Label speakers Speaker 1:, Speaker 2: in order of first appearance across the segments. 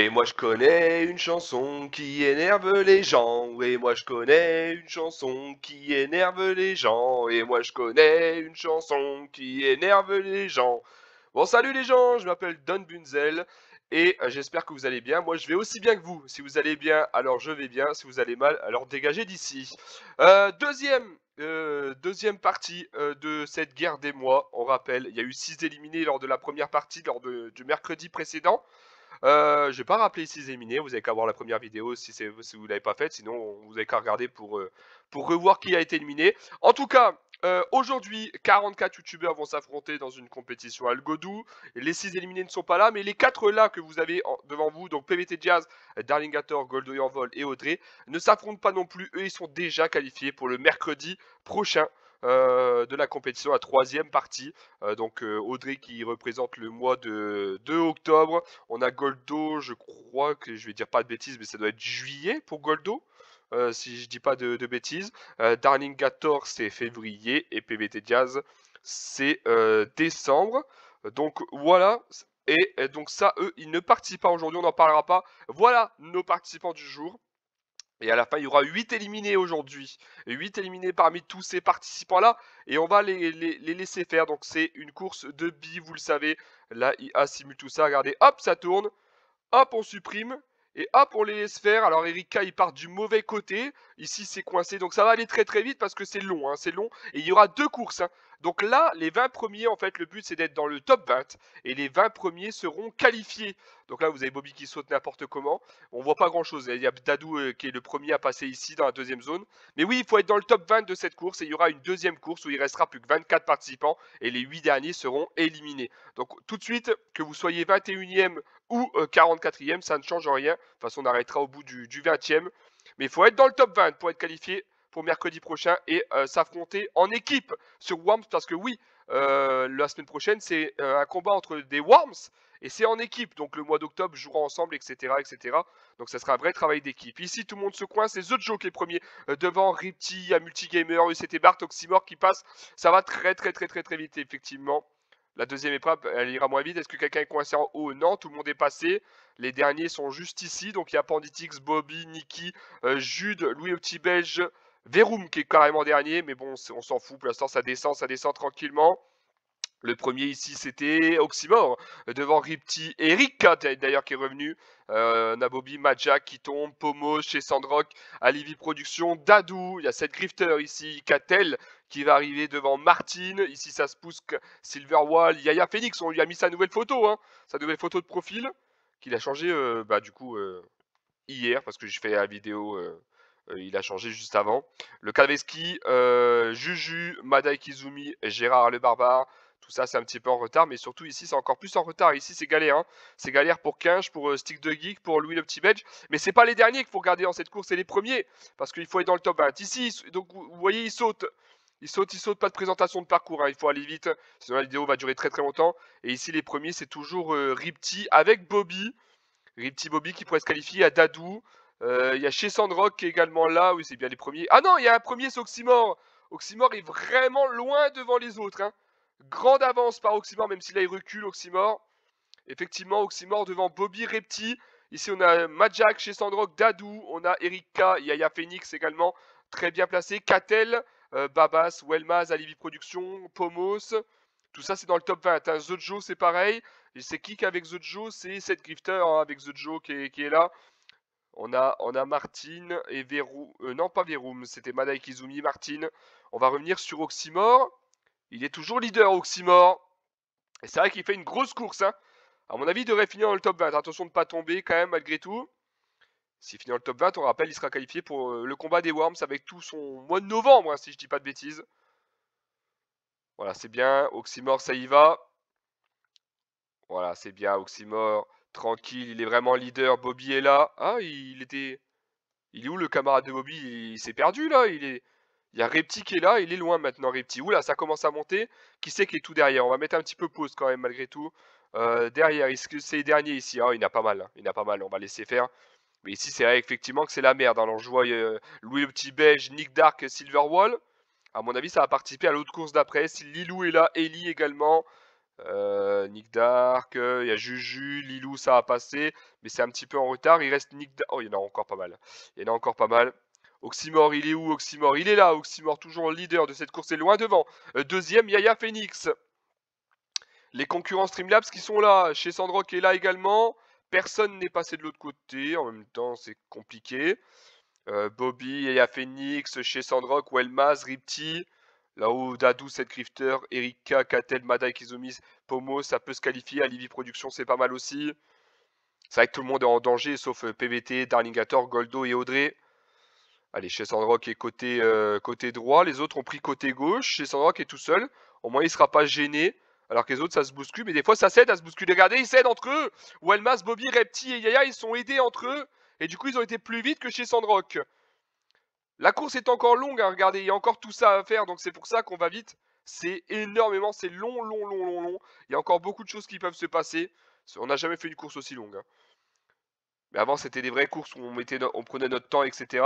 Speaker 1: Et moi je connais une chanson qui énerve les gens. Et moi je connais une chanson qui énerve les gens. Et moi je connais une chanson qui énerve les gens. Bon salut les gens, je m'appelle Don Bunzel. Et euh, j'espère que vous allez bien. Moi, je vais aussi bien que vous. Si vous allez bien, alors je vais bien. Si vous allez mal, alors dégagez d'ici. Euh, deuxième, euh, deuxième partie de cette guerre des mois. On rappelle, il y a eu 6 éliminés lors de la première partie, lors du mercredi précédent. Je euh, je vais pas les ici éliminés, vous avez qu'à voir la première vidéo si, si vous ne l'avez pas faite, sinon vous avez qu'à regarder euh, pour, revoir qui a été éliminé. En tout cas, euh, aujourd'hui, 44 youtubeurs vont s'affronter dans une compétition Algodou. Les 6 éliminés ne sont pas là, mais les 4 là que vous avez devant vous, donc PVT Jazz, Darlingator, Goldoyenvol et Audrey, ne s'affrontent pas non plus. Eux, ils sont déjà qualifiés pour le mercredi prochain. Euh, de la compétition, la troisième partie. Euh, donc euh, Audrey qui représente le mois de 2 octobre. On a Goldo, je crois que je vais dire pas de bêtises, mais ça doit être juillet pour Goldo. si je dis pas de, bêtises. Darling Gator, c'est février. Et PBT Diaz, c'est décembre. Donc voilà. Et, donc ça, eux, ils ne participent pas aujourd'hui. On n'en parlera pas. Voilà nos participants du jour. Et à la fin, il y aura 8 éliminés aujourd'hui. 8 éliminés parmi tous ces participants-là. Et on va les, laisser faire. Donc c'est une course de billes, vous le savez. Là, il assimile tout ça. Regardez, hop, ça tourne. Hop, on supprime. Et hop, on les laisse faire. Alors Erika, il part du mauvais côté. Ici, c'est coincé. Donc ça va aller très très vite parce que c'est long. Hein. C'est long. Et il y aura deux courses. Hein. Donc là, les 20 premiers, en fait, le but c'est d'être dans le top 20 et les 20 premiers seront qualifiés. Donc là, vous avez Bobby qui saute n'importe comment. On voit pas grand chose. Il y a Dadou euh, qui est le premier à passer ici dans la deuxième zone. Mais oui, il faut être dans le top 20 de cette course et il y aura une deuxième course où il restera plus que 24 participants et les 8 derniers seront éliminés. Donc tout de suite, que vous soyez 21e ou 44e, euh, ça ne change rien. De toute façon, on arrêtera au bout du, du 20e. Mais il faut être dans le top 20 pour être qualifié pour mercredi prochain et euh, s'affronter en équipe sur Worms parce que oui, euh, la semaine prochaine c'est euh, un combat entre des Worms et c'est en équipe. Donc le mois d'octobre jouera ensemble, etc., etc. Donc ça sera un vrai travail d'équipe. Ici tout le monde se coince, c'est The qui les premiers devant Ripti, à Multigamer, UCT Bart, Oxymore qui passe. Ça va très très très très très vite effectivement. La deuxième épreuve, elle ira moins vite. Est-ce que quelqu'un est coincé en haut Non, tout le monde est passé. Les derniers sont juste ici. Donc il y a Panditix, Bobby, Nikki, Jude, Louis Petit Belge, Verum qui est carrément dernier, mais bon, on s'en fout. Pour l'instant, ça descend, ça descend tranquillement. Le premier ici, c'était Oxymore, devant Ripti Eric, hein, d'ailleurs, qui est revenu. Euh, Nabobi, Majak qui tombe, Pomo chez Sandrock, Alivi Production, Dadou, il y a cette grifter ici, Katel, qui va arriver devant Martine, ici ça se pousse Silverwall, Yaya Phoenix, on lui a mis sa nouvelle photo, hein, sa nouvelle photo de profil, qu'il a changé euh, bah, du coup euh, hier, parce que j'ai fait la vidéo euh, il a changé juste avant. Le Kaveski, euh, Juju, Madai Kizumi, Gérard le Barbare, tout ça c'est un petit peu en retard, mais surtout ici c'est encore plus en retard. Ici c'est galère, hein. c'est galère pour Kinch, pour euh, Stick de Geek, pour Louis le petit Belge, mais c'est pas les derniers qu'il faut regarder dans cette course, c'est les premiers, parce qu'il faut être dans le top 20. Ici, donc vous voyez, il saute. Il saute, ils saute, pas de présentation de parcours, hein. il faut aller vite, sinon la vidéo va durer très très longtemps. Et ici les premiers c'est toujours Ripti avec Bobby, Ripti Bobby qui pourrait se qualifier à Dadou, euh, il y a chez Sandrock qui est également là. Oui, c'est bien les premiers. Ah non, il y a un premier, c'est Oxymore. Oxymore est vraiment loin devant les autres. Hein. Grande avance par Oxymore, même si là il recule Oxymore. Effectivement, Oxymore devant Bobby Repti. Ici, on a Majak chez Sandrock, Dadou, on a Erika, Yaya Phoenix également, très bien placé. Catel euh, Babas, Welmaz, Alibi Production, Pomos. Tout ça, c'est dans le top 20. Hein. The Joe, c'est pareil. Et c'est qui qu'avec The Joe C'est Seth Grifter hein, avec The Joe qui est là. On a, on a Martine et Vérou, euh, non, pas Verum, c'était Madai Kizumi, Martine. On va revenir sur Oxymore. Il est toujours leader, Oxymore. Et c'est vrai qu'il fait une grosse course. Hein. À mon avis, il devrait finir dans le top 20. Attention de ne pas tomber quand même, malgré tout. S'il finit dans le top 20, on rappelle, il sera qualifié pour euh, le combat des Worms avec tout son mois de novembre, hein, si je dis pas de bêtises. Voilà, c'est bien. Oxymore, ça y va. Voilà, c'est bien. Oxymore, Tranquille, il est vraiment leader. Bobby est là. Ah, il était. Il est où le camarade de Bobby Il, s'est perdu là. Il est. Il y a Repti qui est là. Il est loin maintenant, Repti. Oula, ça commence à monter. Qui c'est qui est tout derrière On va mettre un petit peu pause quand même, malgré tout. Euh, derrière, est que c'est les derniers ici Ah, il n'a pas mal. Hein, il n'a pas mal. On va laisser faire. Mais ici, c'est vrai effectivement que c'est la merde. Alors, je vois Louis le petit beige, Nick Dark, Silverwall. À mon avis, ça va participer à l'autre course d'après. Si Lilou est là, Ellie également. Euh, Nick Dark, euh, il y a Juju, Lilou, ça a passé, mais c'est un petit peu en retard. Il reste Nick Dark. Oh, il y en a encore pas mal. Il y en a encore pas mal. Oxymore, il est où Oxymore, il est là. Oxymore, toujours leader de cette course, est loin devant. Euh, deuxième, Yaya Phoenix. Les concurrents Streamlabs qui sont là. Chez Sandrock qui est là également. Personne n'est passé de l'autre côté. En même temps, c'est compliqué. Bobby, Yaya Phoenix, chez Sandrock, Welmaz, Ripti. Là où Dadou, Seth Grifter, Erika, Katel, Mada Pomo, ça peut se qualifier. Alivi Production, c'est pas mal aussi. C'est vrai que tout le monde est en danger, sauf euh, PVT, Darlingator, Goldo et Audrey. Allez, chez Sandrock est côté, euh, côté droit. Les autres ont pris côté gauche. Chez Sandrock est tout seul. Au moins, il ne sera pas gêné. Alors que les autres, ça se bouscule. Mais des fois, ça s'aide à se bousculer. Regardez, ils s'aident entre eux. Welmas, Bobby, Repti et Yaya, ils sont aidés entre eux. Et du coup, ils ont été plus vite que chez Sandrock. La course est encore longue, regardez, il y a encore tout ça à faire, donc c'est pour ça qu'on va vite. C'est énormément, c'est long, long, long, long, long. Il y a encore beaucoup de choses qui peuvent se passer. On n'a jamais fait une course aussi longue. Hein. Mais avant, c'était des vraies courses où on, mettait on prenait notre temps, etc.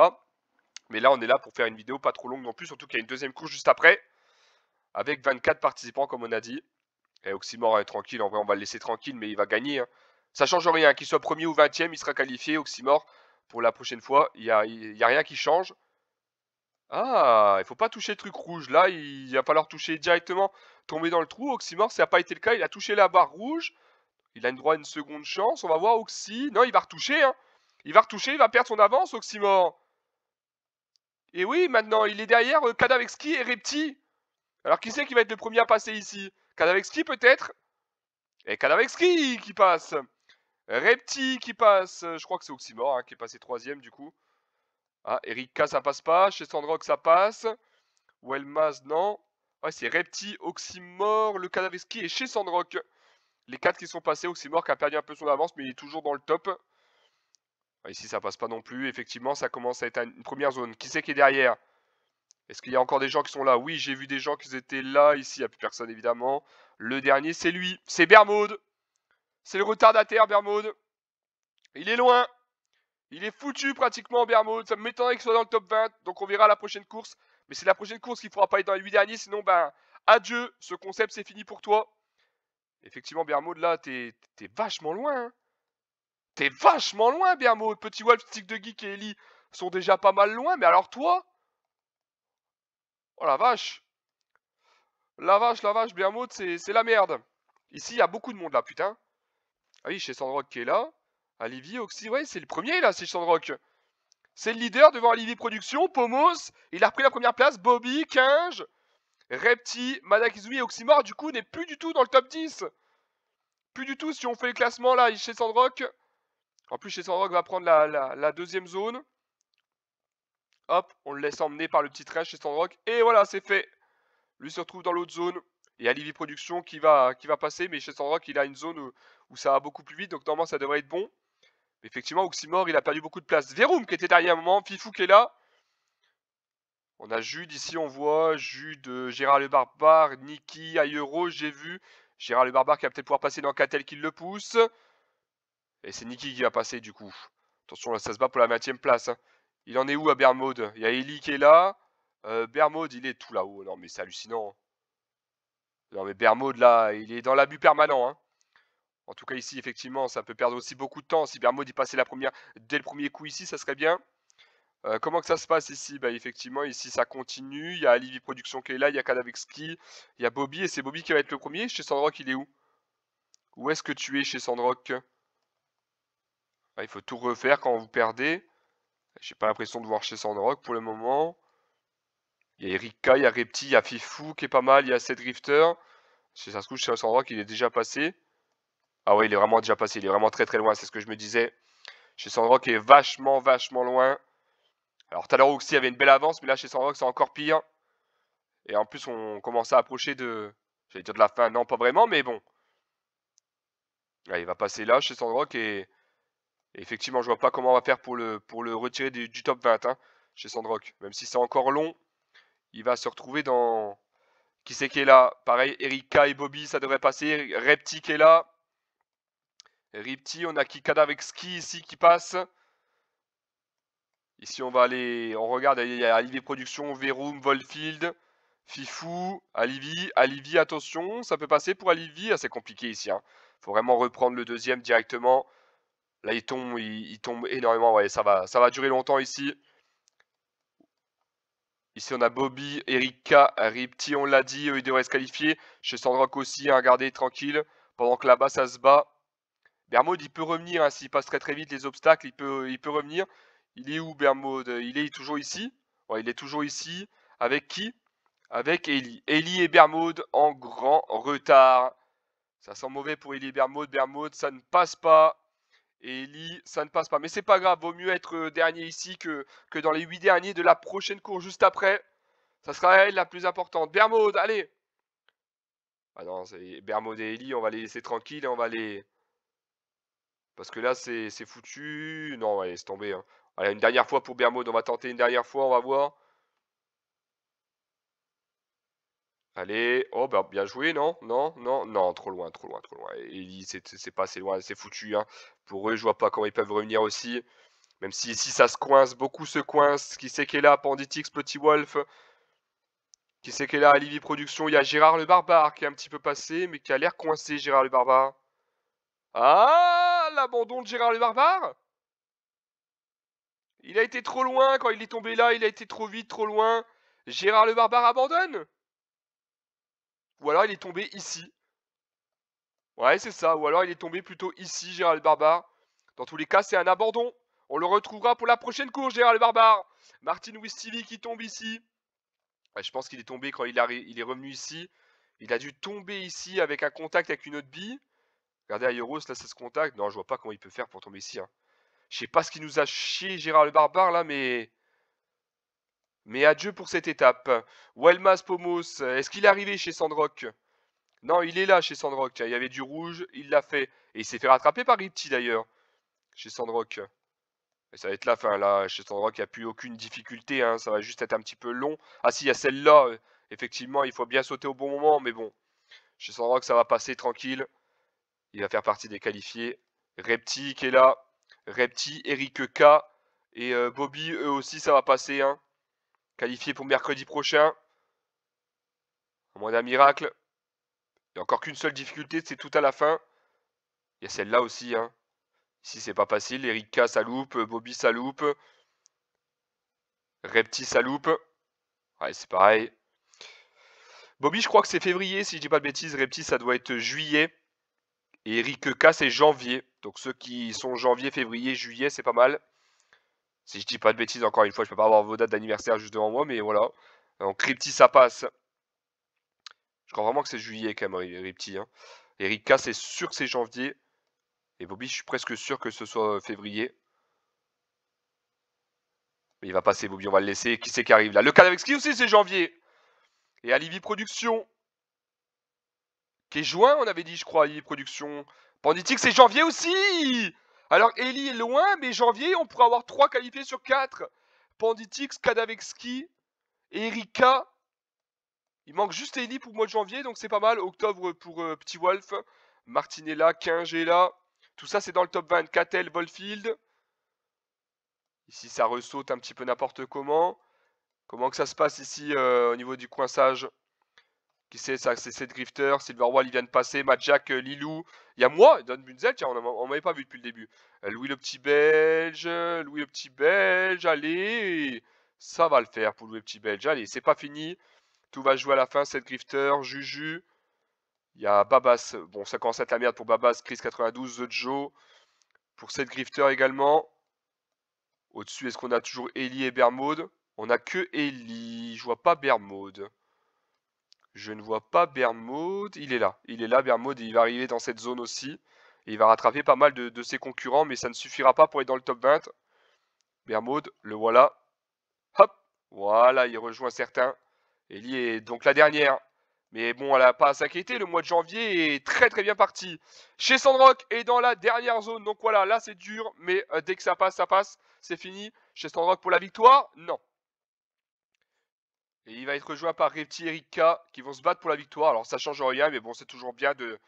Speaker 1: Mais là, on est là pour faire une vidéo pas trop longue non plus, surtout qu'il y a une deuxième course juste après. Avec 24 participants, comme on a dit. Et Oxymore est tranquille, en vrai, on va le laisser tranquille, mais il va gagner. ça hein. Ça change rien, qu'il soit premier ou 20 e il sera qualifié, Oxymore, pour la prochaine fois. Il n'y a rien qui change. Ah, il faut pas toucher le truc rouge. Là, il, va falloir toucher directement, tomber dans le trou. Oxymore, ça n'a pas été le cas. Il a touché la barre rouge. Il a une droit à une seconde chance. On va voir Oxy. Non, il va retoucher. Hein. Il va retoucher. Il va perdre son avance, Oxymore. Et oui, maintenant, il est derrière euh, Kadavexki et Repti. Alors, qui c'est qui va être le premier à passer ici Kadavexki, peut-être Et Kadavexki qui passe. Repti qui passe. Je crois que c'est Oxymore hein, qui est passé troisième, du coup. Ah, Erika, ça passe pas. Chez Sandrock, ça passe. Welmas, non. Ouais, c'est Repti, Oxymore, le qui est chez Sandrock. Les 4 qui sont passés, Oxymore qui a perdu un peu son avance, mais il est toujours dans le top. Ah, ici, ça passe pas non plus. Effectivement, ça commence à être une première zone. Qui c'est qui est derrière Est-ce qu'il y a encore des gens qui sont là Oui, j'ai vu des gens qui étaient là. Ici, il n'y a plus personne, évidemment. Le dernier, c'est lui. C'est Bermode. C'est le retardataire, Bermaud. Il est loin. Il est foutu pratiquement Bermode, ça m'étonnerait qu'il soit dans le top 20, donc on verra la prochaine course. Mais c'est la prochaine course qu'il faudra pas être dans les 8 derniers, sinon ben adieu, ce concept c'est fini pour toi. Effectivement Bermode là, t'es vachement loin. Hein. T'es vachement loin Bermode, Petit Wolf, Stick de Geek et Ellie sont déjà pas mal loin, mais alors toi Oh la vache La vache, la vache, Bermode, c'est la merde. Ici, il y a beaucoup de monde là, putain. Ah oui, chez Sandrock qui est là. Alivi, Oxy, ouais, c'est le premier là, c'est Sandrock. C'est le leader devant Alivi Production, Pomos, il a repris la première place, Bobby, Kinge, Repti, Madakizumi et Oxymore, du coup, n'est plus du tout dans le top 10. Plus du tout si on fait le classement là, chez Sandrock. En plus, chez Sandrock va prendre la, deuxième zone. Hop, on le laisse emmener par le petit train chez Sandrock. Et voilà, c'est fait. Lui se retrouve dans l'autre zone. Et Alivi Production qui va, qui va passer, mais chez Sandrock, il a une zone où ça va beaucoup plus vite, donc normalement ça devrait être bon effectivement, Oxymore, il a perdu beaucoup de place. Verum qui était derrière un moment, Fifou qui est là. On a Jude ici, on voit Jude, euh, Gérard le Barbare, Niki, Ayero, j'ai vu. Gérard le Barbare qui va peut-être pouvoir passer dans Catel qui le pousse. Et c'est Niki qui va passer du coup. Attention, là, ça se bat pour la maintième place. Hein. Il en est où à Bermode Il y a Eli qui est là. Euh, il est tout là-haut. Non, mais c'est hallucinant. Hein. Non, mais Bermode, là, il est dans l'abus permanent. Hein. En tout cas, ici, effectivement, ça peut perdre aussi beaucoup de temps. Si Bermode y passait la première dès le premier coup ici, ça serait bien. Euh, comment que ça se passe ici bah, Effectivement, ici ça continue. Il y a Alivi Production qui est là, il y a skill il y a Bobby, et c'est Bobby qui va être le premier. Chez Sandrock, il est où Où est-ce que tu es chez Sandrock bah, Il faut tout refaire quand vous perdez. J'ai pas l'impression de voir chez Sandrock pour le moment. Il y a Erika, il y a Repti, il y a Fifou qui est pas mal, il y a Cedrifter. Si ça se couche chez Sandrock, il est déjà passé. Ah ouais, il est vraiment déjà passé, il est vraiment très très loin, c'est ce que je me disais. Chez Sandrock, il est vachement, vachement loin. Alors tout à l'heure il y avait une belle avance, mais là chez Sandrock, c'est encore pire. Et en plus, on commence à approcher de... J'allais dire de la fin, non pas vraiment, mais bon. Ah, il va passer là chez Sandrock et... effectivement, je vois pas comment on va faire pour le, pour le retirer du, top 20 hein, chez Sandrock. Même si c'est encore long, il va se retrouver dans... Qui c'est qui est là Pareil, Erika et Bobby, ça devrait passer. Reptik est là. Ripti, on a Kikada avec Ski ici qui passe. Ici, on va aller, on regarde, il y a Alivi Production, Verum, Volfield, Fifou, Alivi. Alivi, attention, ça peut passer pour Alivi. Ah, c'est compliqué ici. il hein. faut vraiment reprendre le deuxième directement. Là, il tombe, il, tombe énormément. Ouais, ça va, ça va durer longtemps ici. Ici, on a Bobby, Erika, Ripti, on l'a dit, il ils devraient se qualifier. Chez Sandrock aussi, hein, regardez, tranquille. Pendant que là-bas, ça se bat. Bermode, il peut revenir. Hein, s'il passe très très vite les obstacles, il peut, il peut revenir. Il est où Bermode Il est toujours ici. il est toujours ici. Avec qui Avec Ellie. Ellie et Bermode en grand retard. Ça sent mauvais pour Ellie et Bermode. Bermode, ça ne passe pas. Ellie, ça ne passe pas. Mais c'est pas grave, vaut mieux être euh, dernier ici que, que dans les 8 derniers de la prochaine course juste après. Ça sera la plus importante. Bermode, allez Ah non, Bermode et Ellie, on va les laisser tranquilles et on va les, parce que là, c'est foutu. Non, allez, c'est tombé. Allez, une dernière fois pour Bermode. On va tenter une dernière fois, on va voir. Allez, oh bah, bien joué, non Non, non, non, trop loin, trop loin, trop loin. Ellie, c'est pas assez loin, c'est foutu. Hein. Pour eux, je vois pas comment ils peuvent revenir aussi. Même si ici, si ça se coince, beaucoup se coince. Qui c'est qui est là Panditix, Petit Wolf. Qui c'est qui est là Alivi Production, il y a Gérard le Barbare qui est un petit peu passé, mais qui a l'air coincé, Gérard le Barbare. Ah l'abandon de Gérard le Barbare Il a été trop loin quand il est tombé là, il a été trop vite, trop loin. Gérard le Barbare abandonne Ou alors il est tombé ici. Ouais, c'est ça. Ou alors il est tombé plutôt ici, Gérard le Barbare. Dans tous les cas, c'est un abandon. On le retrouvera pour la prochaine course, Gérard le Barbare. Martin Wistivy qui tombe ici. je pense qu'il est tombé quand il est revenu ici. Il a dû tomber ici avec un contact avec une autre bille. Regardez, Ayoros, là, ça se contacte. Non, je vois pas comment il peut faire pour tomber ici. Hein. Je sais pas ce qui nous a chié Gérard le Barbare, là, mais... Mais adieu pour cette étape. Welmas Pomos, est-ce qu'il est arrivé chez Sandrock Non, il est là chez Sandrock. Il y avait du rouge, il l'a fait. Et il s'est fait rattraper par Ripti, d'ailleurs, chez Sandrock. Et ça va être la fin, là. Chez Sandrock, il n'y a plus aucune difficulté. Hein. Ça va juste être un petit peu long. Ah si, il y a celle-là. Euh, effectivement, il faut bien sauter au bon moment, mais bon. Chez Sandrock, ça va passer tranquille. Il va faire partie des qualifiés. Repti qui est là. Repti, Eric K. Et euh, Bobby, eux aussi, ça va passer. Hein. Qualifié pour mercredi prochain. Au moins d'un miracle. Il n'y a encore qu'une seule difficulté, c'est tout à la fin. Il y a celle-là aussi. Hein. Ici, c'est pas facile. Eric K, ça loupe. Bobby, ça loupe. Repti, ça loupe. Ouais, c'est pareil. Bobby, je crois que c'est février, si je dis pas de bêtises. Repti, ça doit être juillet. Eric K, c'est janvier. Donc ceux qui sont janvier, février, juillet, c'est pas mal. Si je dis pas de bêtises, encore une fois, je peux pas avoir vos dates d'anniversaire juste devant moi, mais voilà. En Crypti, ça passe. Je crois vraiment que c'est juillet quand même, hein, Ripti. Hein. Eric K, c'est sûr que c'est janvier. Et Bobby, je suis presque sûr que ce soit euh, février. Mais il va passer, Bobby, on va le laisser. Qui c'est qui arrive là Le Ski aussi, c'est janvier. Et Alibi Production qui est juin, on avait dit, je crois, production. production. Panditix, c'est janvier aussi Alors, Ellie est loin, mais janvier, on pourra avoir 3 qualifiés sur 4. Panditix, Kadavexki, Erika. Il manque juste Ellie pour le mois de janvier, donc c'est pas mal. Octobre pour euh, Petit Wolf. Martinella, là. Tout ça, c'est dans le top 20. Catel, Volfield. Ici, ça ressaute un petit peu n'importe comment. Comment que ça se passe ici euh, au niveau du coinçage qui c'est ça c'est Seth Grifter, Silverwall, il vient de passer, Matt euh, Lilou, il y a moi, Don Bunzel, tiens, on, m'avait pas vu depuis le début. Euh, Louis le petit belge, Louis le petit belge, allez, ça va le faire pour Louis le petit belge, allez, c'est pas fini, tout va jouer à la fin, Seth Grifter, Juju, il y a Babas, bon ça commence à être la merde pour Babas, Chris92, The Joe, pour Seth Grifter également. Au-dessus, est-ce qu'on a toujours Ellie et Bermode On a que Ellie, je vois pas Bermode. Je ne vois pas Bermode. Il est là. Il est là, Bermode. Il va arriver dans cette zone aussi. il va rattraper pas mal de, ses concurrents, mais ça ne suffira pas pour être dans le top 20. Bermode, le voilà. Hop Voilà, il rejoint certains. Ellie est donc la dernière. Mais bon, elle n'a pas à s'inquiéter. Le mois de janvier est très très bien parti. Chez Sandrock est dans la dernière zone. Donc voilà, là c'est dur. Mais euh, dès que ça passe, ça passe. C'est fini. Chez Sandrock pour la victoire Non. Et il va être rejoint par Ripti et Erika qui vont se battre pour la victoire. Alors ça change rien, mais bon, c'est toujours bien de,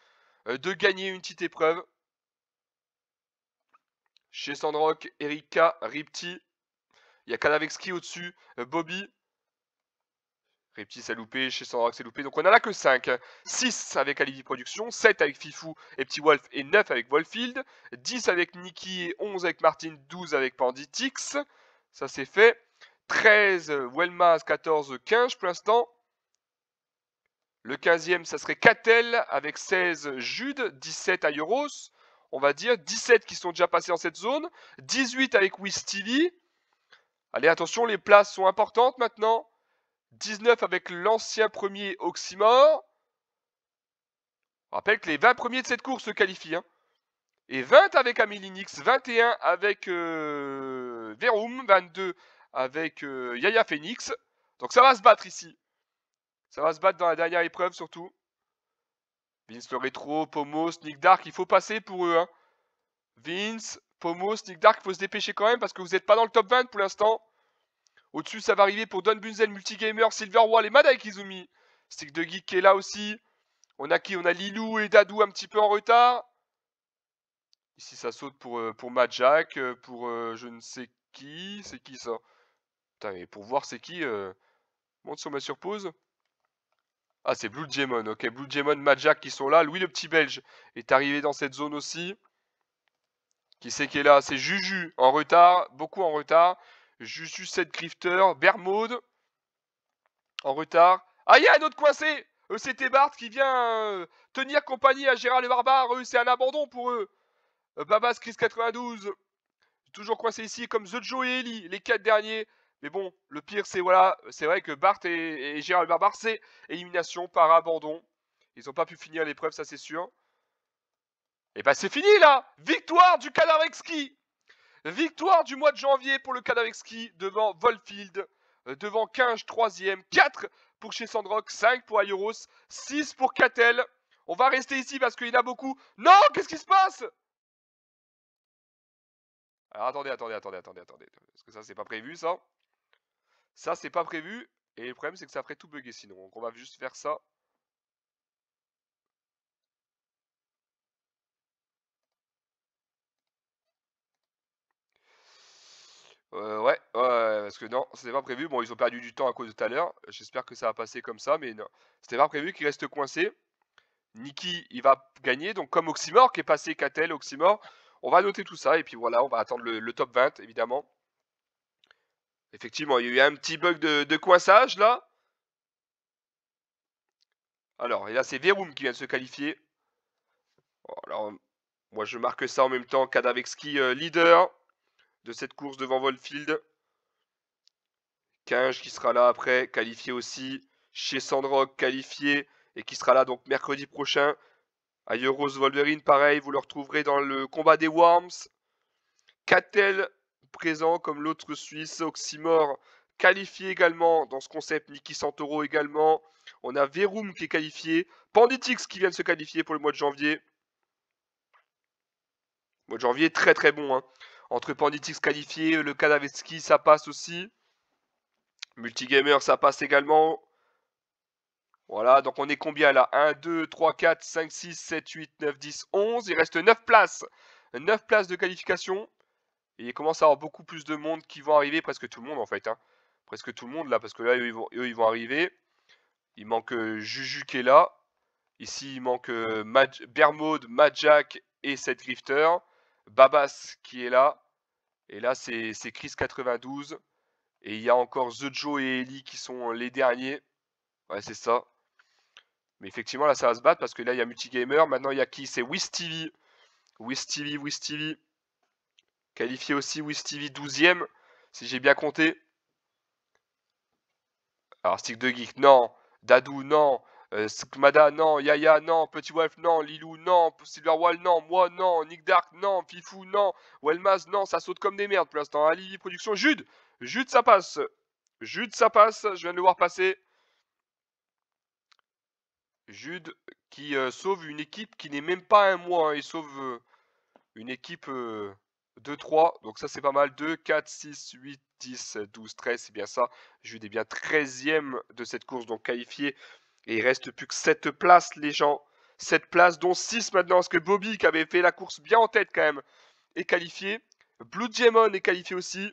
Speaker 1: euh, gagner une petite épreuve. Chez Sandrock, Erika, Ripti. Il y a Ski au-dessus, euh, Bobby. Ripti s'est loupé, chez Sandrock s'est loupé. Donc on en a que 5. 6 avec Alibi Production, 7 avec Fifou et Petit Wolf et 9 avec Wolffield. 10 avec Nikki et 11 avec Martin. 12 avec Panditix. Ça c'est fait. 13, Welmas, 14, 15 pour l'instant. Le 15e, ça serait Catel avec 16 Jude, 17 Ayoros. on va dire. 17 qui sont déjà passés dans cette zone. 18 avec Wistili. Allez, attention, les places sont importantes maintenant. 19 avec l'ancien premier Oxymore. On rappelle que les 20 premiers de cette course se qualifient. Hein. Et 20 avec Amélinix, 21 avec euh, Verum, 22 avec euh, Yaya Phoenix. Donc ça va se battre ici. Ça va se battre dans la dernière épreuve surtout. Vince le rétro, Pomo, Sneak Dark, il faut passer pour eux. Hein. Vince, Pomo, Sneak Dark, il faut se dépêcher quand même parce que vous n'êtes pas dans le top 20 pour l'instant. Au-dessus, ça va arriver pour Don Bunzel, Multigamer, Wall et Madai Kizumi. Stick de Geek qui est là aussi. On a qui On a Lilou et Dadou un petit peu en retard. Ici, ça saute pour, euh, pour Majak, euh, pour je ne sais qui. C'est qui ça pour voir c'est qui, euh, monte sur ma surpose. Ah, c'est Blue Demon. Ok, Blue Demon, Majak qui sont là. Louis le petit belge est arrivé dans cette zone aussi. Qui c'est qui est là C'est Juju en retard, beaucoup en retard. Juju 7 Grifter, Bermode en retard. Ah, il y a un autre coincé e C'était Bart qui vient euh, tenir compagnie à Gérard le Barbare. c'est un abandon pour eux. Euh, Babas Chris 92. Toujours coincé ici comme The Joe et Ellie, les quatre derniers. Mais bon, le pire, c'est voilà, c'est vrai que Bart et, Gérald Barbar, c'est élimination par abandon. Ils n'ont pas pu finir l'épreuve, ça c'est sûr. Et bah c'est fini là Victoire du ski. Victoire du mois de janvier pour le ski devant Volfield, euh, devant 15, 3ème, 4 pour chez Sandrock, 5 pour Ayoros, 6 pour Catel. On va rester ici parce qu'il y en a beaucoup. Non, qu'est-ce qui se passe Alors attendez, attendez, attendez, attendez, attendez. Parce que ça, c'est pas prévu, ça. Ça, c'est pas prévu. Et le problème, c'est que ça ferait tout bugger sinon. Donc, on va juste faire ça. Euh, ouais, ouais, parce que non, c'était pas prévu. Bon, ils ont perdu du temps à cause de tout à l'heure. J'espère que ça va passer comme ça, mais non. C'était pas prévu qu'il reste coincé. Niki, il va gagner. Donc, comme Oxymore qui est passé Catel, Oxymore, on va noter tout ça. Et puis voilà, on va attendre le, le top 20, évidemment. Effectivement, il y a eu un petit bug de, de coinçage là. Alors, et là c'est Verum qui vient de se qualifier. Alors, moi je marque ça en même temps. Kadavekski euh, leader de cette course devant Volfield. Kinge qui sera là après, qualifié aussi. Chez Sandrock, qualifié. Et qui sera là donc mercredi prochain. À Wolverine, pareil, vous le retrouverez dans le combat des Worms. Cattel présent comme l'autre Suisse, Oxymore, qualifié également dans ce concept, Niki Santoro également. On a Verum qui est qualifié, Panditix qui vient de se qualifier pour le mois de janvier. Le mois de janvier, très très bon. Hein. Entre Panditix qualifié, le Kadavetsky ça passe aussi. Multigamer, ça passe également. Voilà, donc on est combien là 1, 2, 3, 4, 5, 6, 7, 8, 9, 10, 11. Il reste 9 places. 9 places de qualification il commence à avoir beaucoup plus de monde qui vont arriver, presque tout le monde en fait. Hein. Presque tout le monde là, parce que là, eux ils vont, arriver. Il manque euh, Juju qui est là. Ici, il manque euh, Majak et Seth Grifter. Babas qui est là. Et là, c'est Chris92. Et il y a encore The Joe et Ellie qui sont euh, les derniers. Ouais, c'est ça. Mais effectivement, là, ça va se battre parce que là, il y a Multigamer. Maintenant, il y a qui C'est Wiz TV. Wiz TV, TV. Qualifié aussi Stevie 12ème, si j'ai bien compté. Alors Stick de Geek, non. Dadou, non. Euh, Skmada, non. Yaya, non. Petit Wolf, non. Lilou, non. Wall non. Moi, non. Nick Dark, non. Fifou, non. Wellmas, non. Ça saute comme des merdes pour l'instant. Ali, hein, Production, Jude. Jude, ça passe. Jude, ça passe. Je viens de le voir passer. Jude qui euh, sauve une équipe qui n'est même pas un mois. Hein. Il sauve euh, une équipe 2, 3, donc ça c'est pas mal. 2, 4, 6, 8, 10, 12, 13, c'est bien ça. Jude est bien 13e de cette course, donc qualifié. Et il reste plus que 7 places, les gens. 7 places, dont 6 maintenant, parce que Bobby, qui avait fait la course bien en tête quand même, est qualifié. Blue Demon est qualifié aussi.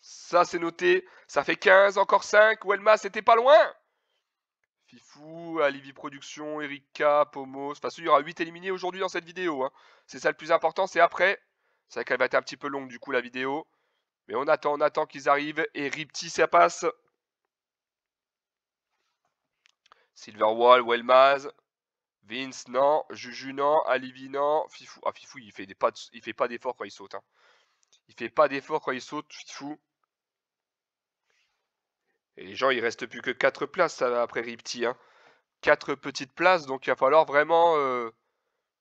Speaker 1: Ça, c'est noté. Ça fait 15, encore 5. Welma, c'était pas loin. Fifou, Alivi Production, Erika, Pomos. Enfin, il y aura 8 éliminés aujourd'hui dans cette vidéo. Hein. C'est ça le plus important, c'est après. Ça vrai qu'elle va être un petit peu longue du coup la vidéo. Mais on attend, on attend qu'ils arrivent. Et Ripti, ça passe. Silverwall, Wellmaz. Vince, non. Juju, non. Alivi, non. Fifou. Ah, Fifou, il fait, des pas il fait pas d'effort quand il saute. Hein. Il fait pas d'effort quand il saute, Fifou. Et les gens, il reste plus que 4 places après Ripti. 4 hein. petites places, donc il va falloir vraiment. Euh,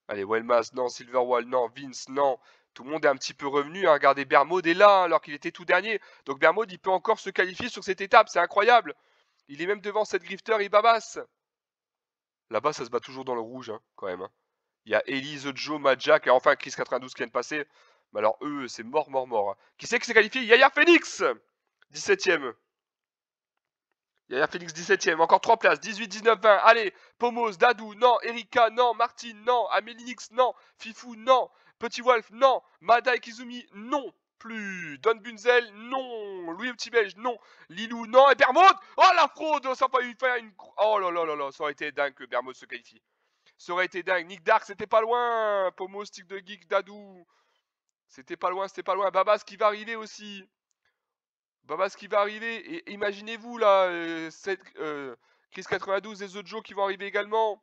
Speaker 1: allez, Wellmas, non, Silverwall, non, Vince, non. Tout le monde est un petit peu revenu. Hein. Regardez, Bermode est là, hein, alors qu'il était tout dernier. Donc Bermode, il peut encore se qualifier sur cette étape, c'est incroyable. Il est même devant cette Grifter il babasse. Là-bas, ça se bat toujours dans le rouge, quand même. Il y a Elise, Joe, Majak et enfin Chris92 qui vient de passer. Mais alors, eux, c'est mort, mort, mort. Qui c'est qui s'est qualifié Yaya Phoenix 17ème. Il y a Félix 17ème, encore 3 places, 18, 19, 20, allez, Pomos, Dadou, non, Erika, non, Martine, non, Amélinix, non, Fifou, non, Petit Wolf, non, Mada et Kizumi, non, plus, Don Bunzel, non, Louis Petit Belge, non, Lilou, non, et Bermode, oh la fraude, ça aurait faire une... Oh là là là là, ça aurait été dingue que Bermode se qualifie. Ça aurait été dingue, Nick Dark, c'était pas loin, Pomos, Stick de Geek, Dadou, c'était pas loin, c'était pas loin, Babas qui va arriver aussi. Bah, bah, ce qui va arriver, et imaginez-vous là, euh, cette, euh, Chris 92 et autres Joe qui vont arriver également.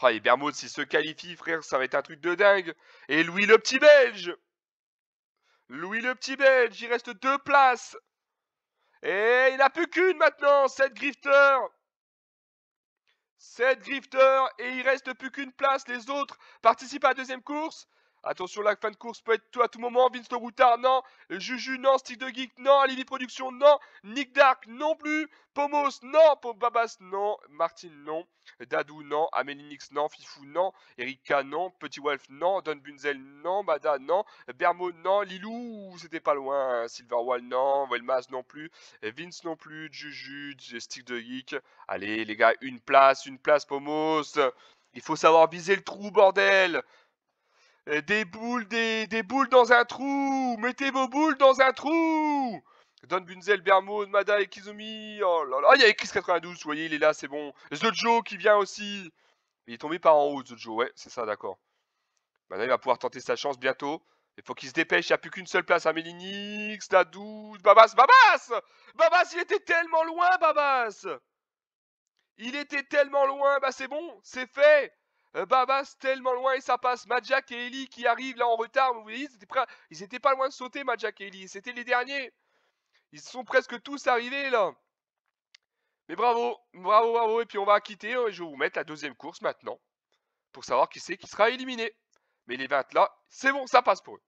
Speaker 1: Ah, et Bermudes, s'il se qualifie, frère, ça va être un truc de dingue. Et Louis le petit belge Louis le petit belge, il reste deux places. Et il n'a plus qu'une maintenant, 7 grifters 7 grifters et il reste plus qu'une place. Les autres participent à la deuxième course. Attention, la fin de course peut être tout à tout moment. Vince Routard, non. Juju, non. Stick de Geek, non. Alibi Production, non. Nick Dark, non plus. Pomos, non. Babas, non. Martin, non. Dadou, non. Amélinix, non. Fifou, non. Erika, non. Petit Wolf, non. Don Bunzel, non. Bada, non. Bermo, non. Lilou, c'était pas loin. Silverwall, non. Welmas, non plus. Vince, non plus. Juju, Stick de Geek. Allez, les gars, une place, une place, Pomos. Il faut savoir viser le trou, bordel. Euh, des boules, des, boules dans un trou Mettez vos boules dans un trou Don Bunzel, Bermode, Mada et Kizumi. Oh là là. Ah, il y a Chris 92, vous voyez, il est là, c'est bon. The Joe qui vient aussi. Il est tombé par en haut, The Joe, Ouais, c'est ça, d'accord. Maintenant, il va pouvoir tenter sa chance bientôt. Il faut qu'il se dépêche, il n'y a plus qu'une seule place à Mélinix, la Babas, Babas Babas, il était tellement loin, Babas Il était tellement loin, bah c'est bon, c'est fait euh, Babas tellement loin et ça passe. Majak et Ellie qui arrivent là en retard. Vous voyez, ils étaient, pas loin de sauter, Majak et Ellie. C'était les derniers. Ils sont presque tous arrivés là. Mais bravo, bravo, bravo. Et puis on va quitter. Hein, je vais vous mettre la deuxième course maintenant. Pour savoir qui c'est qui sera éliminé. Mais les 20 là, c'est bon, ça passe pour eux.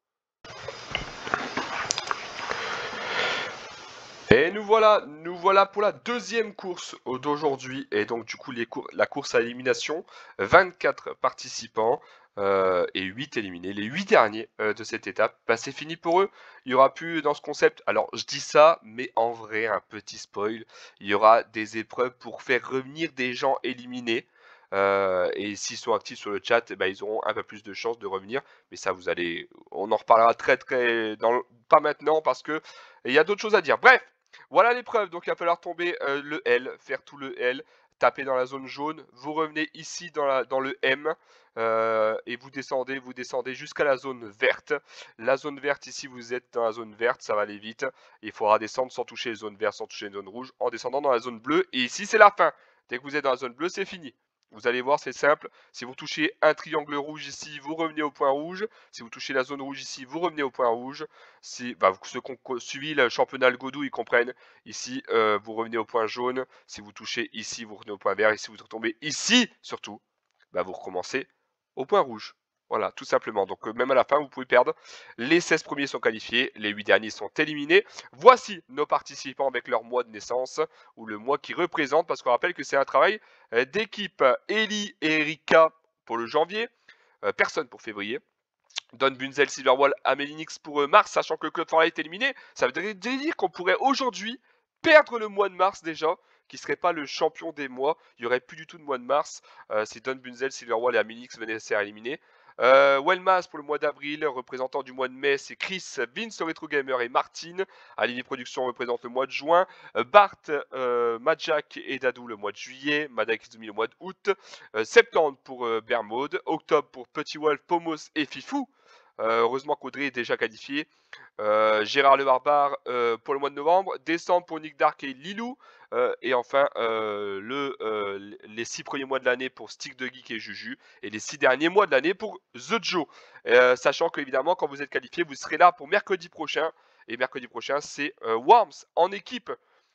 Speaker 1: Et nous voilà, nous voilà pour la deuxième course d'aujourd'hui. Et donc du coup, les la course à élimination, 24 participants euh, et 8 éliminés, les 8 derniers euh, de cette étape. Bah, c'est fini pour eux. Il n'y aura plus dans ce concept, alors je dis ça, mais en vrai, un petit spoil, il y aura des épreuves pour faire revenir des gens éliminés. Euh, et s'ils sont actifs sur le chat, eh ben, ils auront un peu plus de chances de revenir. Mais ça, vous allez, on en reparlera très très, dans pas maintenant parce que il y a d'autres choses à dire. Bref, voilà l'épreuve, donc il va falloir tomber euh, le L, faire tout le L, taper dans la zone jaune, vous revenez ici dans, le M, euh, et vous descendez, vous descendez jusqu'à la zone verte. La zone verte, ici vous êtes dans la zone verte, ça va aller vite. Il faudra descendre sans toucher les zones vertes, sans toucher les zones rouges, en descendant dans la zone bleue, et ici c'est la fin. Dès que vous êtes dans la zone bleue, c'est fini. Vous allez voir, c'est simple. Si vous touchez un triangle rouge ici, vous revenez au point rouge. Si vous touchez la zone rouge ici, vous revenez au point rouge. Si, bah, ceux qui ont le championnat Godou, ils comprennent. Ici, euh, vous revenez au point jaune. Si vous touchez ici, vous revenez au point vert. Et si vous retombez ici, surtout, bah, vous recommencez au point rouge. Voilà, tout simplement. Donc euh, même à la fin, vous pouvez perdre. Les 16 premiers sont qualifiés, les 8 derniers sont éliminés. Voici nos participants avec leur mois de naissance, ou le mois qui représente, parce qu'on rappelle que c'est un travail euh, d'équipe. Ellie et Erika pour le janvier, euh, personne pour février. Don Bunzel, Silverwall, Nix pour mars, sachant que Claude club est éliminé. Ça veut dire qu'on pourrait aujourd'hui perdre le mois de mars déjà qui serait pas le champion des mois. Il n'y aurait plus du tout de mois de mars si Don Bunzel, Silverwall et Nix venaient à s'être euh, Wellmas pour le mois d'avril, représentant du mois de mai, c'est Chris, Vince le Retro Gamer et Martin. Aligny Production représente le mois de juin. Euh, Bart, euh, Majak et Dadou le mois de juillet. Madax 2000 le mois d'août. Euh, septembre pour Bermode. Octobre pour Petit Wolf, Pomos et Fifou. Euh, heureusement qu'Audrey est déjà qualifié. Euh, Gérard le Barbare euh, pour le mois de novembre. Décembre pour Nick Dark et Lilou. et enfin, le, les six premiers mois de l'année pour Stick de Geek et Juju. Et les six derniers mois de l'année pour The Joe. sachant que, évidemment, quand vous êtes qualifié, vous serez là pour mercredi prochain. Et mercredi prochain, c'est Worms en équipe.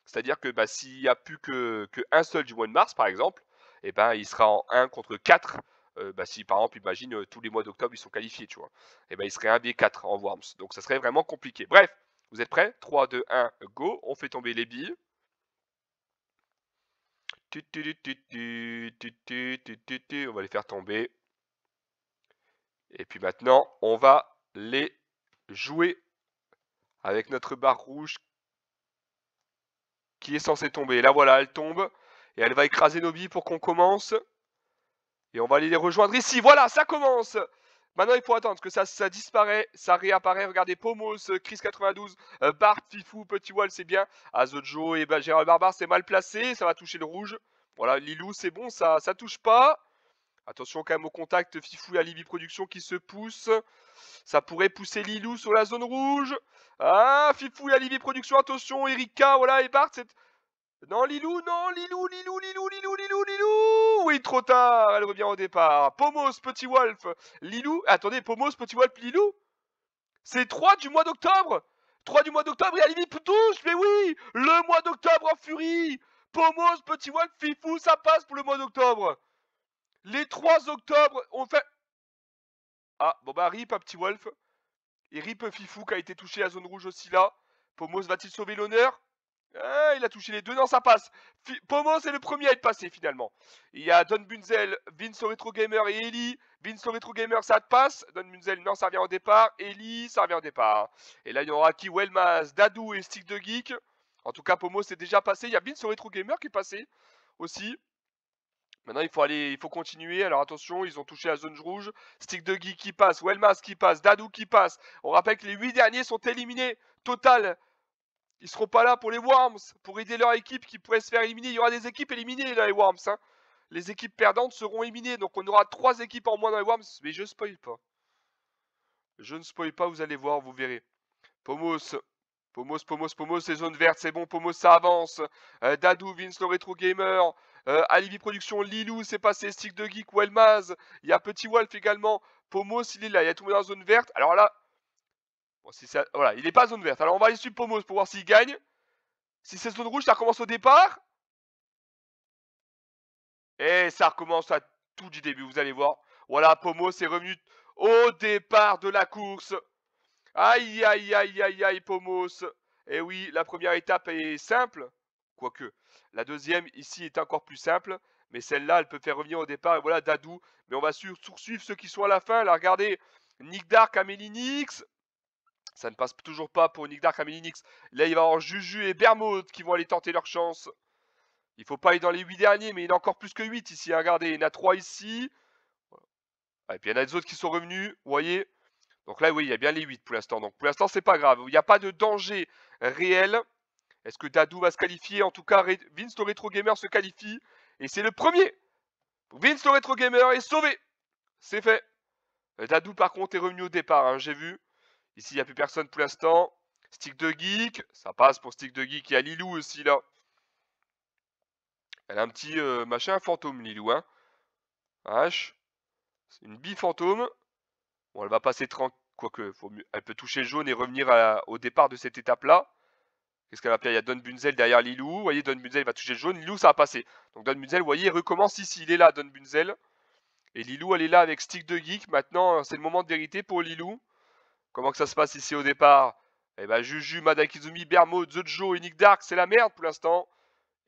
Speaker 1: C'est-à-dire que bah, s'il n'y a plus qu'un seul du mois de mars, par exemple, et eh ben, il sera en 1 contre 4 euh, bah, si par exemple, imagine, euh, tous les mois d'octobre, ils sont qualifiés, tu vois. Et eh ben il serait seraient 1 des 4 en Worms. Donc ça serait vraiment compliqué. Bref, vous êtes prêts 3, 2, 1, go. On fait tomber les billes. On va les faire tomber. Et puis maintenant, on va les jouer avec notre barre rouge qui est censée tomber. Là voilà, elle tombe et elle va écraser nos billes pour qu'on commence. Et on va aller les rejoindre ici. Voilà, ça commence Maintenant, il faut attendre que ça, ça disparaît, ça réapparaît. Regardez, Pomos, Chris92, euh, Bart, Fifou, Petit Wall, c'est bien. Azojo ah, et ben, Gérard Barbar, c'est mal placé. Ça va toucher le rouge. Voilà, Lilou, c'est bon, ça, ça touche pas. Attention quand même au contact Fifou et Alibi Production qui se poussent. Ça pourrait pousser Lilou sur la zone rouge. Ah, Fifou et Alibi Production, attention, Erika, voilà, et Bart, Non, Lilou, non, Lilou, Lilou, Lilou, Lilou, Lilou, Lilou, oui, trop tard, elle revient au départ. Pomos, Petit Wolf, Lilou. Attendez, Pomos, Petit Wolf, Lilou C'est 3 du mois d'octobre 3 du mois d'octobre il y a limite touche, mais oui Le mois d'octobre en furie Pomos, Petit Wolf, Fifou, ça passe pour le mois d'octobre Les 3 octobre, on fait... Ah, bon bah rip Petit Wolf. Et rip Fifou qui a été touché à zone rouge aussi là. Pomos va-t-il sauver l'honneur eh, il a touché les deux non ça passe. Pomos Pomo, c'est le premier à être passé finalement. Il y a Don Bunzel, Vince Retro Gamer et Eli Vince Retro Gamer, ça passe. Don Bunzel, non, ça revient au départ. Eli ça revient au départ. Et là, il y aura qui Wellmas, Dadou et Stick de Geek. En tout cas, Pomo, c'est déjà passé. Il y a Vince Retro Gamer qui est passé aussi. Maintenant, il faut aller, il faut continuer. Alors attention, ils ont touché la zone rouge. Stick de Geek qui passe, Wellmas qui passe, Dadou qui passe. On rappelle que les 8 derniers sont éliminés. Total, ils seront pas là pour les Worms, pour aider leur équipe qui pourrait se faire éliminer. Il y aura des équipes éliminées dans les Worms. Hein. Les équipes perdantes seront éliminées. Donc on aura trois équipes en moins dans les Worms. Mais je spoil pas. Je ne spoil pas, vous allez voir, vous verrez. Pomos. Pomos, Pomos, Pomos, les zones verte. c'est bon, Pomos, ça avance. Euh, Dadou, Vince, le Retro gamer. Euh, Alibi Production, Lilou, c'est passé, Stick de Geek, Welmaz. Il y a Petit Wolf également. Pomos, il est là, il est tombé dans la zone verte. Alors là, voilà, il n'est pas zone verte. Alors on va aller sur Pomos pour voir s'il gagne. Si c'est zone rouge, ça recommence au départ. Et ça recommence à tout du début, vous allez voir. Voilà, Pomos est revenu au départ de la course. Aïe, aïe, aïe, aïe, aïe, Pomos. Et eh oui, la première étape est simple. Quoique, la deuxième ici est encore plus simple. Mais celle-là, elle peut faire revenir au départ. Et voilà, Dadou. Mais on va poursuivre ceux qui sont à la fin. Là, regardez, Nick Dark, Amélie ça ne passe toujours pas pour Nick Dark à Là, il va avoir Juju et Bermode qui vont aller tenter leur chance. Il faut pas aller dans les 8 derniers, mais il y en a encore plus que 8 ici. Hein. Regardez, il y en a 3 ici. Et puis il y en a des autres qui sont revenus, vous voyez. Donc là, oui, il y a bien les 8 pour l'instant. Donc pour l'instant, c'est pas grave. Il n'y a pas de danger réel. Est-ce que Dadou va se qualifier En tout cas, Vince le Retro Gamer se qualifie. Et c'est le premier. Vince le Retro Gamer est sauvé. C'est fait. Euh, Dadou, par contre, est revenu au départ, hein, j'ai vu. Ici, il n'y a plus personne pour l'instant. Stick de Geek, ça passe pour Stick de Geek. Il y a Lilou aussi, là. Elle a un petit euh, machin fantôme, Lilou, hein. H. Une bi fantôme. Bon, elle va passer tranquille. Quoique, faut elle peut toucher jaune et revenir au départ de cette étape-là. Qu'est-ce qu'elle va faire Il y a Don Bunzel derrière Lilou. Vous voyez, Don Bunzel va toucher le jaune. Lilou, ça va passer. Donc Don Bunzel, vous voyez, recommence ici. Il est là, Don Bunzel. Et Lilou, elle est là avec Stick de Geek. Maintenant, c'est le moment de vérité pour Lilou. Comment que ça se passe ici au départ Eh ben Juju, Madakizumi, Bermo, The et Nick Dark, c'est la merde pour l'instant.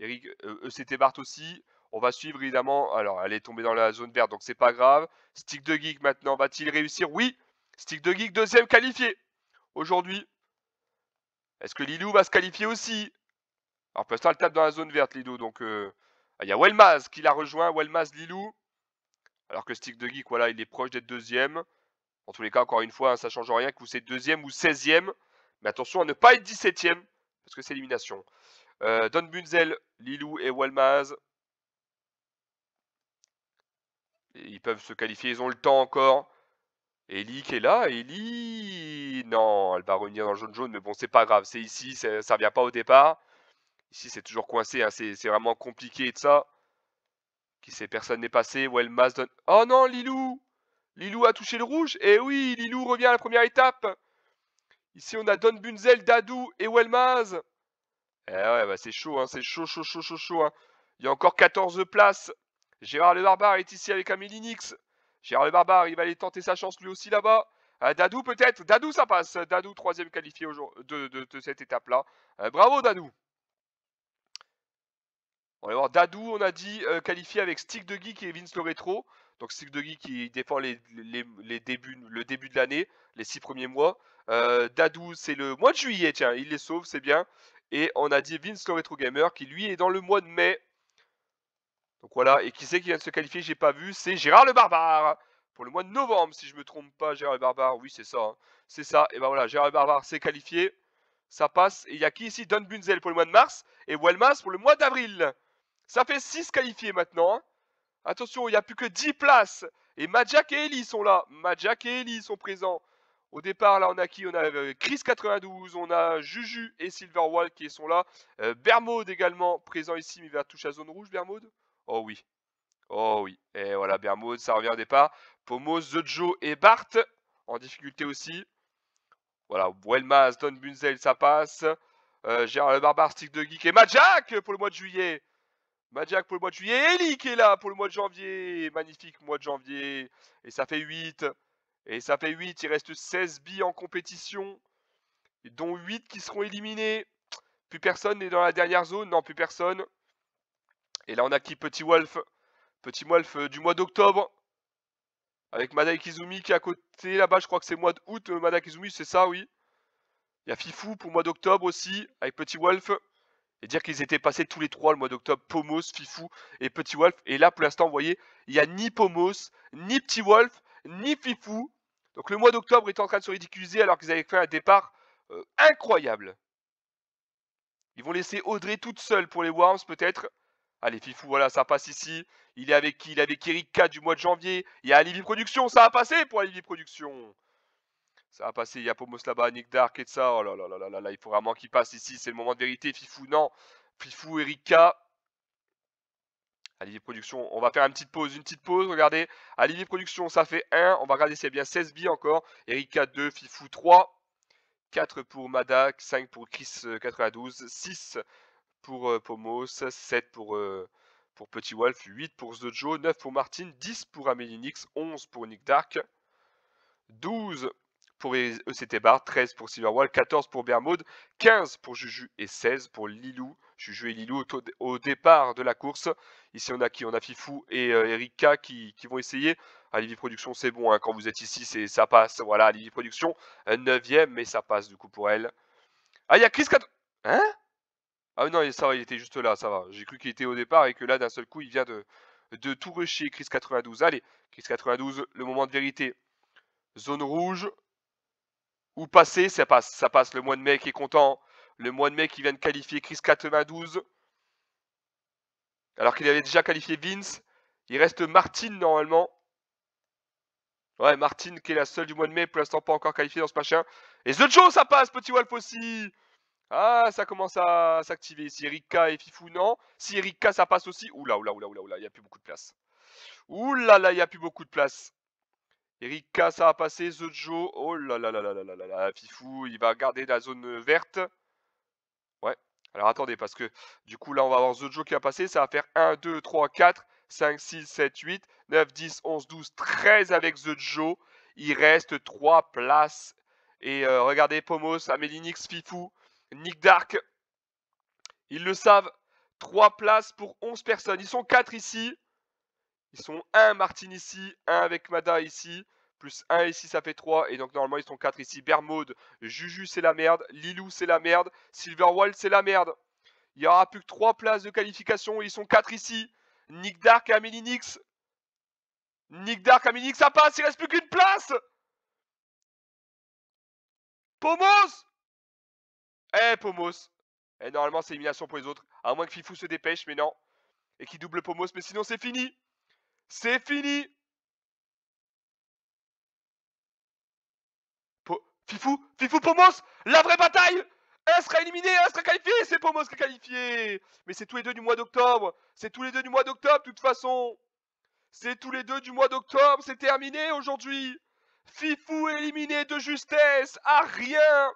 Speaker 1: Eric, ECT euh, euh, Bart aussi. On va suivre évidemment. Alors, elle est tombée dans la zone verte, donc c'est pas grave. Stick de Geek maintenant, va-t-il réussir Oui Stick de Geek, deuxième qualifié aujourd'hui. Est-ce que Lilou va se qualifier aussi Alors, pour l'instant, elle tape dans la zone verte, Lilou. Donc, euh... Ah, il y a Welmaz qui l'a rejoint. Welmaz, Lilou. Alors que Stick de Geek, voilà, il est proche d'être deuxième. En tous les cas, encore une fois, ça hein, ça change rien que vous êtes deuxième ou 16 Mais attention à ne pas être 17e, parce que c'est élimination. Euh, Don Bunzel, Lilou et Walmaz. Ils peuvent se qualifier, ils ont le temps encore. Ellie qui est là, Ellie... Non, elle va revenir dans le jaune-jaune, mais bon, c'est pas grave. C'est ici, ça ne revient pas au départ. Ici, c'est toujours coincé, hein, c'est vraiment compliqué de ça. Qui sait, personne n'est passé. Walmaz donne... Oh non, Lilou Lilou a touché le rouge. Et eh oui, Lilou revient à la première étape. Ici, on a Don Bunzel, Dadou et Welmaz. Eh ouais, bah, c'est chaud, hein, c'est chaud, chaud, chaud, chaud, chaud. Hein. Il y a encore 14 places. Gérard le Barbare est ici avec Amélie Nix. Gérard le Barbare, il va aller tenter sa chance lui aussi là-bas. Euh, Dadou peut-être. Dadou, ça passe. Dadou, troisième qualifié de, cette étape-là. Euh, bravo, Dadou. On va voir Dadou, on a dit, euh, qualifié avec Stick de Geek est Vince le rétro Donc Stick de Geek qui défend les, débuts, le début de l'année, les six premiers mois. Euh, Dadou, c'est le mois de juillet, tiens, il les sauve, c'est bien. Et on a dit Vince le Retro Gamer qui lui est dans le mois de mai. Donc voilà, et qui c'est qui vient de se qualifier, j'ai pas vu, c'est Gérard le Barbare pour le mois de novembre, si je me trompe pas, Gérard le Barbare, oui c'est ça, hein. c'est ça, et ben voilà, Gérard le Barbare s'est qualifié, ça passe, et il y a qui ici Don Bunzel pour le mois de mars, et Welmas pour le mois d'avril ça fait 6 qualifiés maintenant. Hein. Attention, il n'y a plus que 10 places. Et Majak et Ellie sont là. Majak et Ellie sont présents. Au départ, là, on a qui On a euh, Chris92, on a Juju et Silverwall qui sont là. Euh, également présent ici, mais il va toucher à zone rouge, Bermode Oh oui. Oh oui. Et voilà, Bermode, ça revient au départ. Pomo, The Joe et Bart en difficulté aussi. Voilà, Welmas, Don Bunzel, ça passe. Euh, Gérard le Barbare, de Geek et Majak pour le mois de juillet. Majak bah, pour le mois de juillet. Eli qui est là pour le mois de janvier. Magnifique mois de janvier. Et ça fait 8. Et ça fait 8. Il reste 16 billes en compétition. Dont 8 qui seront éliminés. Plus personne n'est dans la dernière zone. Non, plus personne. Et là, on a qui Petit Wolf. Petit Wolf euh, du mois d'octobre. Avec Madai Kizumi qui est à côté là-bas. Je crois que c'est mois d'août. Euh, Madai Kizumi, c'est ça, oui. Il y a Fifou pour le mois d'octobre aussi. Avec Petit Wolf. Et dire qu'ils étaient passés tous les trois le mois d'octobre, Pomos, Fifou et Petit Wolf. Et là, pour l'instant, vous voyez, il n'y a ni Pomos, ni Petit Wolf, ni Fifou. Donc le mois d'octobre est en train de se ridiculiser alors qu'ils avaient fait un départ euh, incroyable. Ils vont laisser Audrey toute seule pour les Worms, peut-être. Allez, Fifou, voilà, ça passe ici. Il est avec qui Il est avec Erika du mois de janvier. Il y a Alibi Production, ça a passé pour Alibi Productions. Ça va passer Pomos là-bas, Nick Dark et ça. Oh là là là là là il faut vraiment qu'il passe ici. C'est le moment de vérité. Fifou, non. Fifou, Erika. Alivier Production, on va faire une petite pause, une petite pause, regardez. Alivier Production, ça fait 1. On va regarder s'il bien 16 billes encore. Erika 2, Fifou 3. 4 pour Madak, 5 pour Chris92, 6 euh, pour euh, Pomos, 7 pour, euh, pour Petit Wolf, 8 pour Joe, 9 pour Martin. 10 pour Amélie Nix, 11 pour Nick Dark, 12 pour ECT e Bar, 13 pour Silverwall, 14 pour Bermude, 15 pour Juju et 16 pour Lilou. Juju et Lilou au, départ de la course. Ici, on a qui On a Fifou et euh, Erika qui, vont essayer. Alivi Production, c'est bon. Hein, quand vous êtes ici, ça passe. Voilà, Alivi Production, 9ème, mais ça passe du coup pour elle. Ah, il y a Chris Hein Ah non, ça va, il était juste là, ça va. J'ai cru qu'il était au départ et que là, d'un seul coup, il vient de, de tout rusher. Chris 92, allez, Chris 92, le moment de vérité. Zone rouge, ou passer, ça passe. Ça passe. Le mois de mai qui est content. Le mois de mai qui vient de qualifier Chris 92. Alors qu'il avait déjà qualifié Vince. Il reste Martine normalement. Ouais, Martine qui est la seule du mois de mai, pour l'instant pas encore qualifiée dans ce machin. Et The Joe, ça passe, petit Wolf aussi Ah, ça commence à s'activer Si Rika et Fifou, non. Si Rika, ça passe aussi. Oula, oula, oula, oula, oula, il n'y a plus beaucoup de place. Oula, là, il n'y a plus beaucoup de place. Erika ça va passé. The Joe. Oh là là là là là là là là. Fifou, il va garder la zone euh, verte. Ouais. Alors attendez, parce que du coup, là, on va avoir The Joe qui va passer. Ça va faire 1, 2, 3, 4, 5, 6, 7, 8, 9, 10, 11, 12, 13 avec The Joe. Il reste 3 places. Et euh, regardez, Pomos, Amélinix, Fifou, Nick Dark. Ils le savent. 3 places pour 11 personnes. Ils sont 4 ici. Ils sont 1 Martin ici, 1 avec Mada ici, plus 1 ici ça fait 3, et donc normalement ils sont 4 ici. Bermode, Juju c'est la merde, Lilou c'est la merde, Silverwall c'est la merde. Il n'y aura plus que 3 places de qualification, ils sont 4 ici. Nick Dark et Amélie Nick Dark, Amélie ça passe, il reste plus qu'une place Pomos Eh Pomos et eh, normalement c'est élimination pour les autres, à moins que Fifou se dépêche, mais non. Et qui double Pomos, mais sinon c'est fini c'est fini Fifou Fifou Pomos La vraie bataille Elle sera éliminée, elle sera qualifiée C'est Pomos qui est qualifié Mais c'est tous les deux du mois d'octobre C'est tous les deux du mois d'octobre, de toute façon C'est tous les deux du mois d'octobre, c'est terminé aujourd'hui Fifou éliminé de justesse à rien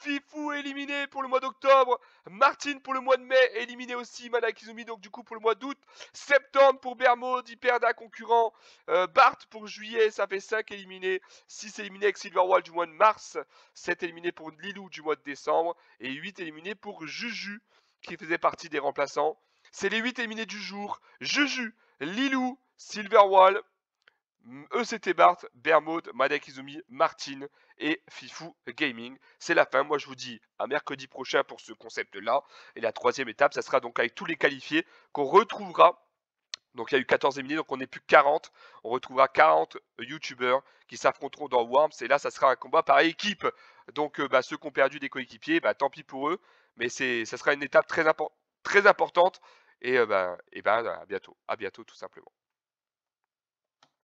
Speaker 1: Fifou éliminé pour le mois d'octobre. Martine pour le mois de mai, éliminé aussi. MADAKIZUMI donc du coup pour le mois d'août. Septembre pour Bermode, Hyperda concurrent. Barth euh, Bart pour juillet, ça fait 5 éliminés. 6 éliminés avec Silverwall du mois de mars. 7 éliminés pour Lilou du mois de décembre. Et 8 éliminés pour Juju qui faisait partie des remplaçants. C'est les 8 éliminés du jour. Juju, Lilou, Silverwall, ECT Bart, Bermode, Madakizumi, Martine et Fifou Gaming. C'est la fin. Moi, je vous dis à mercredi prochain pour ce concept-là. Et la troisième étape, ça sera donc avec tous les qualifiés qu'on retrouvera donc il y a eu 14 éliminés, donc on n'est plus 40. On retrouvera 40 euh, youtubeurs qui s'affronteront dans Worms. Et là, ça sera un combat par équipe. Donc euh, bah, ceux qui ont perdu des coéquipiers, bah, tant pis pour eux. Mais ça sera une étape très, très importante. Et, euh, bah, et ben, à bientôt. À bientôt tout simplement.